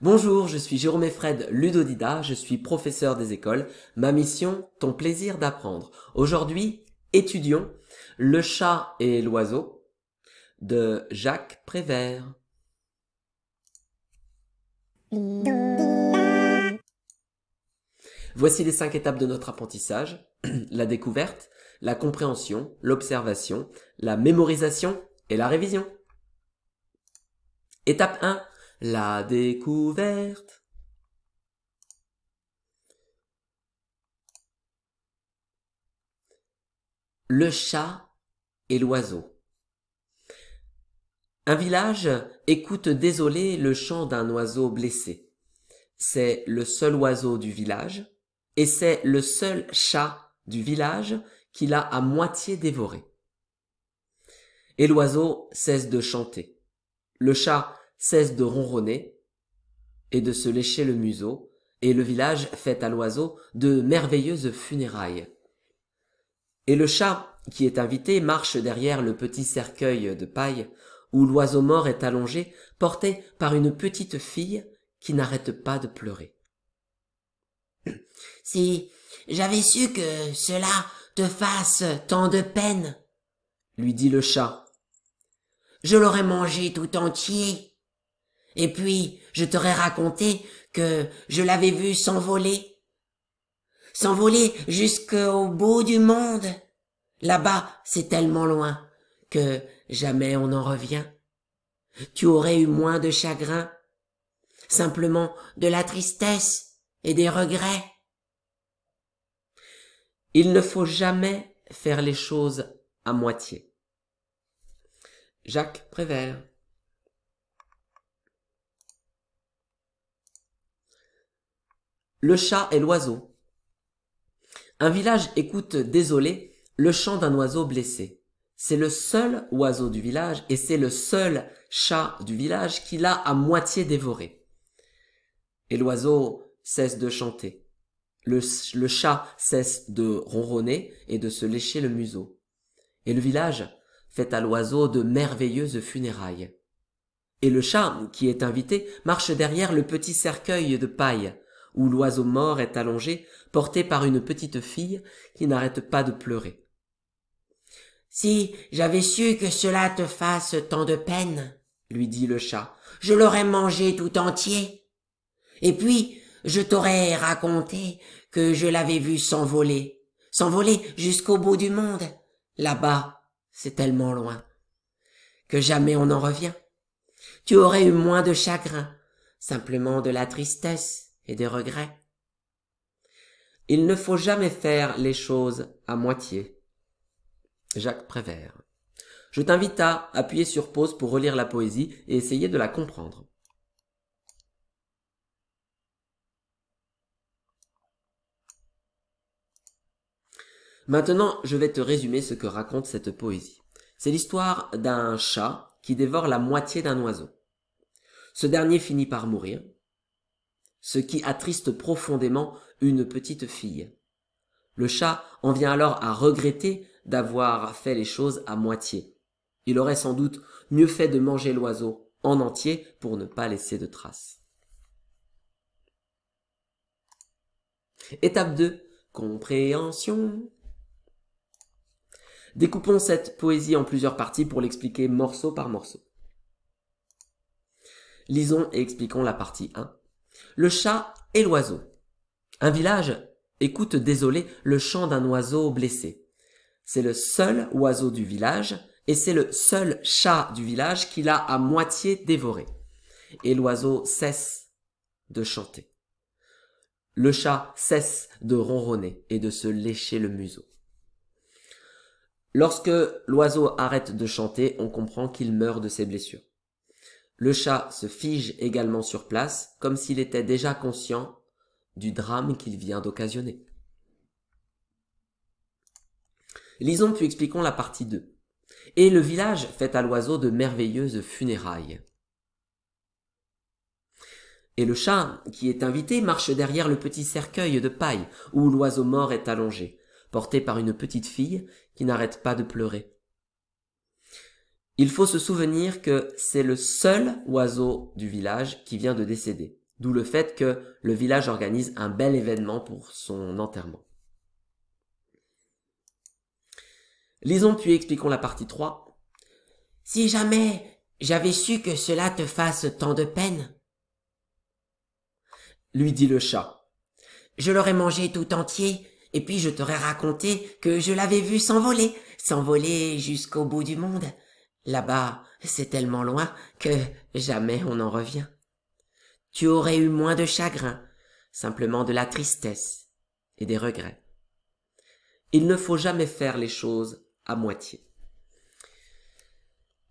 Bonjour, je suis Jérôme Fred Ludodida, je suis professeur des écoles. Ma mission, ton plaisir d'apprendre. Aujourd'hui, étudions Le chat et l'oiseau de Jacques Prévert. Voici les cinq étapes de notre apprentissage. la découverte, la compréhension, l'observation, la mémorisation et la révision. Étape 1 la découverte. Le chat et l'oiseau. Un village écoute désolé le chant d'un oiseau blessé. C'est le seul oiseau du village et c'est le seul chat du village qui l'a à moitié dévoré. Et l'oiseau cesse de chanter. Le chat cesse de ronronner et de se lécher le museau, et le village fait à l'oiseau de merveilleuses funérailles. Et le chat, qui est invité, marche derrière le petit cercueil de paille, où l'oiseau mort est allongé, porté par une petite fille qui n'arrête pas de pleurer. Si j'avais su que cela te fasse tant de peine, lui dit le chat, je l'aurais mangé tout entier. Et puis, je t'aurais raconté que je l'avais vu s'envoler. S'envoler jusqu'au bout du monde. Là-bas, c'est tellement loin que jamais on en revient. Tu aurais eu moins de chagrin, simplement de la tristesse et des regrets. Il ne faut jamais faire les choses à moitié. Jacques Prévert le chat et l'oiseau. Un village écoute désolé le chant d'un oiseau blessé. C'est le seul oiseau du village et c'est le seul chat du village qui l'a à moitié dévoré. Et l'oiseau cesse de chanter. Le, chat cesse de ronronner et de se lécher le museau. Et le village fait à l'oiseau de merveilleuses funérailles. Et le chat, qui est invité, marche derrière le petit cercueil de paille, où l'oiseau mort est allongé, porté par une petite fille qui n'arrête pas de pleurer. Si j'avais su que cela te fasse tant de peine, lui dit le chat, je l'aurais mangé tout entier. Et puis, je t'aurais raconté que je l'avais vu s'envoler, s'envoler jusqu'au bout du monde. Là-bas, c'est tellement loin que jamais on n'en revient. Tu aurais eu moins de chagrin, simplement de la tristesse des regrets. Il ne faut jamais faire les choses à moitié. Jacques Prévert. Je t'invite à appuyer sur pause pour relire la poésie et essayer de la comprendre. Maintenant, je vais te résumer ce que raconte cette poésie. C'est l'histoire d'un chat qui dévore la moitié d'un oiseau. Ce dernier finit par mourir, ce qui attriste profondément une petite fille. Le chat en vient alors à regretter d'avoir fait les choses à moitié. Il aurait sans doute mieux fait de manger l'oiseau en entier pour ne pas laisser de traces. Étape 2. Compréhension. Découpons cette poésie en plusieurs parties pour l'expliquer morceau par morceau. Lisons et expliquons la partie 1. Le chat et l'oiseau. Un village écoute désolé le chant d'un oiseau blessé. C'est le seul oiseau du village et c'est le seul chat du village qu'il a à moitié dévoré. Et l'oiseau cesse de chanter. Le chat cesse de ronronner et de se lécher le museau. Lorsque l'oiseau arrête de chanter, on comprend qu'il meurt de ses blessures. Le chat se fige également sur place, comme s'il était déjà conscient du drame qu'il vient d'occasionner. Lisons puis expliquons la partie 2. Et le village fait à l'oiseau de merveilleuses funérailles. Et le chat, qui est invité, marche derrière le petit cercueil de paille où l'oiseau mort est allongé, porté par une petite fille qui n'arrête pas de pleurer. Il faut se souvenir que c'est le seul oiseau du village qui vient de décéder, d'où le fait que le village organise un bel événement pour son enterrement. Lisons puis expliquons la partie 3. Si jamais j'avais su que cela te fasse tant de peine, lui dit le chat, je l'aurais mangé tout entier, et puis je t'aurais raconté que je l'avais vu s'envoler, s'envoler jusqu'au bout du monde, Là-bas, c'est tellement loin que jamais on en revient. Tu aurais eu moins de chagrin, simplement de la tristesse et des regrets. Il ne faut jamais faire les choses à moitié.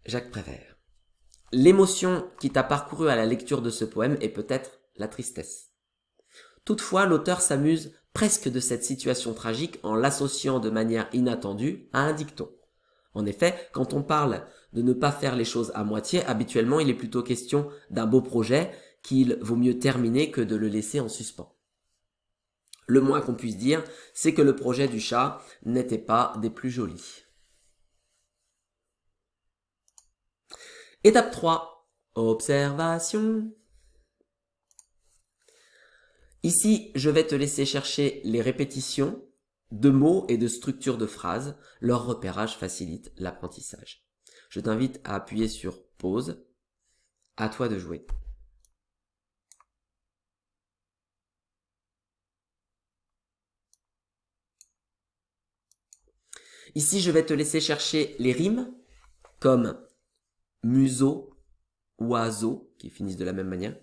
Jacques Prévert. L'émotion qui t'a parcouru à la lecture de ce poème est peut-être la tristesse. Toutefois, l'auteur s'amuse presque de cette situation tragique en l'associant de manière inattendue à un dicton. En effet, quand on parle de ne pas faire les choses à moitié, habituellement il est plutôt question d'un beau projet qu'il vaut mieux terminer que de le laisser en suspens. Le moins qu'on puisse dire, c'est que le projet du chat n'était pas des plus jolis. Étape 3. Observation. Ici, je vais te laisser chercher les répétitions de mots et de structures de phrases, leur repérage facilite l'apprentissage. Je t'invite à appuyer sur pause. À toi de jouer. Ici, je vais te laisser chercher les rimes comme museau, oiseau, qui finissent de la même manière.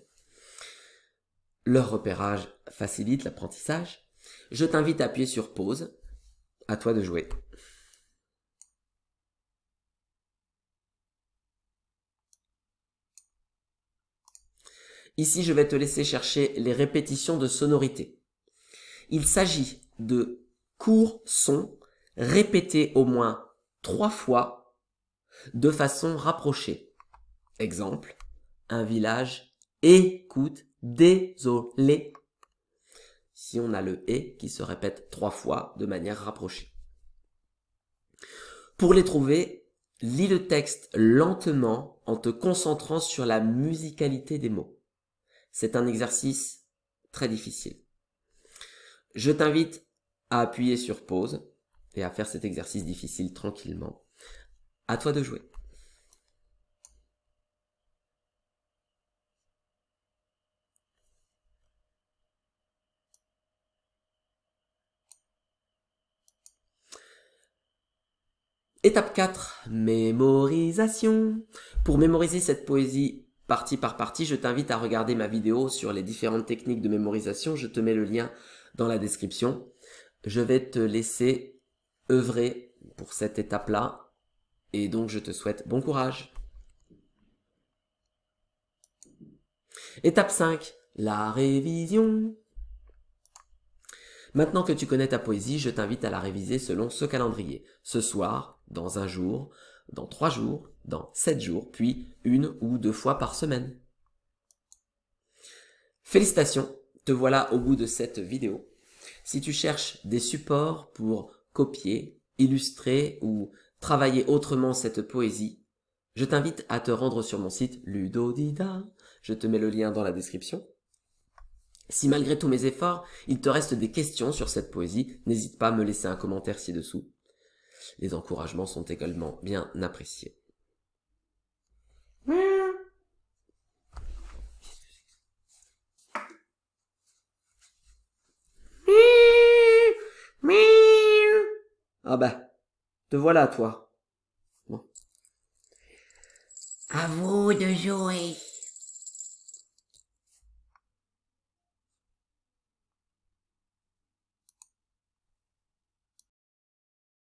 Leur repérage facilite l'apprentissage. Je t'invite à appuyer sur pause. À toi de jouer. Ici, je vais te laisser chercher les répétitions de sonorité. Il s'agit de courts sons répétés au moins trois fois de façon rapprochée. Exemple, un village écoute désolé si on a le et qui se répète trois fois de manière rapprochée. Pour les trouver, lis le texte lentement en te concentrant sur la musicalité des mots. C'est un exercice très difficile. Je t'invite à appuyer sur pause et à faire cet exercice difficile tranquillement. À toi de jouer. Étape 4, mémorisation. Pour mémoriser cette poésie partie par partie, je t'invite à regarder ma vidéo sur les différentes techniques de mémorisation. Je te mets le lien dans la description. Je vais te laisser œuvrer pour cette étape-là. Et donc, je te souhaite bon courage. Étape 5, la révision. Maintenant que tu connais ta poésie, je t'invite à la réviser selon ce calendrier. Ce soir, dans un jour, dans trois jours, dans sept jours, puis une ou deux fois par semaine. Félicitations, te voilà au bout de cette vidéo. Si tu cherches des supports pour copier, illustrer ou travailler autrement cette poésie, je t'invite à te rendre sur mon site Ludodida. Je te mets le lien dans la description. Si malgré tous mes efforts, il te reste des questions sur cette poésie, n'hésite pas à me laisser un commentaire ci-dessous. Les encouragements sont également bien appréciés. Ah bah, te voilà toi. Bon. À vous de jouer.